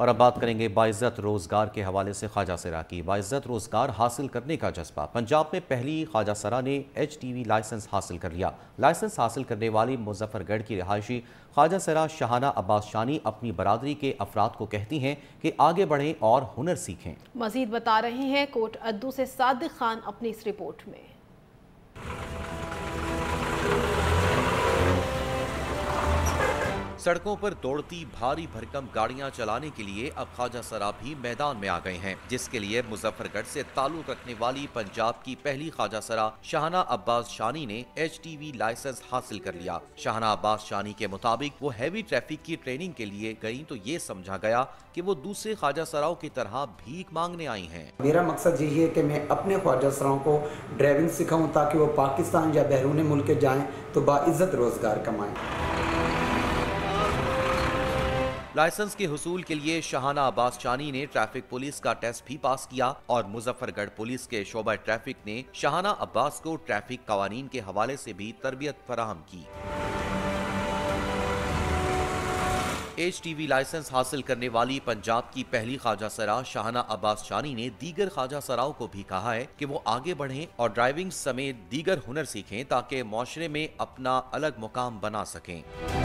और अब बात करेंगे बाइजत रोज़गार के हवाले से ख्वाजा सरा की बाइज़त रोज़गार हासिल करने का जज्बा पंजाब में पहली ख्वाजा सरा ने एच टी वी लाइसेंस हासिल कर लिया लाइसेंस हासिल करने वाली मुजफ्फरगढ़ की रहायशी ख्वाजा सरा शाहाना अब्बास शानी अपनी बरदरी के अफराद को कहती हैं कि आगे बढ़ें और हुनर सीखें मजीद बता रहे हैं कोट अद्दू से सादिक खान अपनी इस रिपोर्ट में सड़कों पर दौड़ती भारी भरकम गाड़ियां चलाने के लिए अब ख्वाजा सरा भी मैदान में आ गए हैं जिसके लिए मुजफ्फरगढ़ से ताल्लुक रखने वाली पंजाब की पहली ख्वाजा सरा शाहना अब्बास शानी ने एच लाइसेंस हासिल कर लिया शाहना अब्बास शानी के मुताबिक वो हैवी ट्रैफिक की ट्रेनिंग के लिए गयी तो ये समझा गया की वो दूसरे ख्वाजा सराओं की तरह भीख मांगने आई है मेरा मकसद यही है की मैं अपने ख्वाजा सराओं को ड्राइविंग सिखाऊँ ताकि वो पाकिस्तान या बैरून मुल्क जाए तो बाज़्ज़त रोजगार कमाएं लाइसेंस के हसूल के लिए शाहाना अब्बास चानी ने ट्रैफिक पुलिस का टेस्ट भी पास किया और मुजफ्फरगढ़ पुलिस के शोबा ट्रैफिक ने शाहाना अब्बास को ट्रैफिक कवानीन के हवाले से भी तरबियत फराहम की एच टीवी लाइसेंस हासिल करने वाली पंजाब की पहली खाजा सरा शाहना अब्बास शानी ने दीगर खाजा सराओं को भी कहा है कि वो आगे बढ़ें और ड्राइविंग समेत दीगर हुनर सीखें ताकि माशरे में अपना अलग मुकाम बना सकें